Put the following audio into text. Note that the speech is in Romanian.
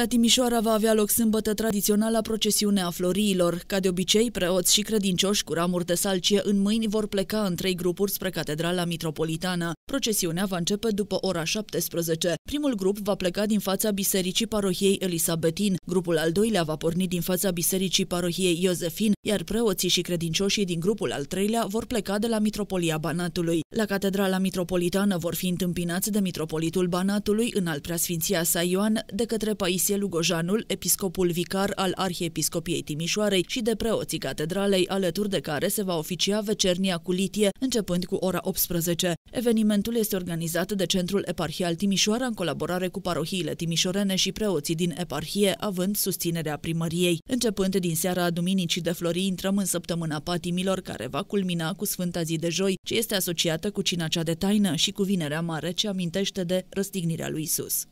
La Timișoara va avea loc sâmbătă tradiționala procesiunea floriilor. Ca de obicei, preoți și credincioși cu ramuri de salcie în mâini vor pleca în trei grupuri spre Catedrala Mitropolitană. Procesiunea va începe după ora 17. Primul grup va pleca din fața Bisericii Parohiei Elisabetin, grupul al doilea va porni din fața Bisericii Parohiei Iosefin, iar preoții și credincioșii din grupul al treilea vor pleca de la Mitropolia Banatului. La Catedrala Mitropolitană vor fi întâmpinați de Mitropolitul Banatului în al preasfinția sa Ioan de către Paisie Anastasie Lugojanul, episcopul vicar al Arhiepiscopiei Timișoarei și de preoții catedralei, alături de care se va oficia vecernia cu litie, începând cu ora 18. Evenimentul este organizat de Centrul Eparhial Timișoara în colaborare cu parohiile timișorene și preoții din eparhie, având susținerea primăriei. Începând din seara Duminicii de Flori, intrăm în săptămâna patimilor, care va culmina cu Sfânta Zi de Joi, ce este asociată cu cina cea de taină și cu Vinerea Mare, ce amintește de răstignirea lui Isus.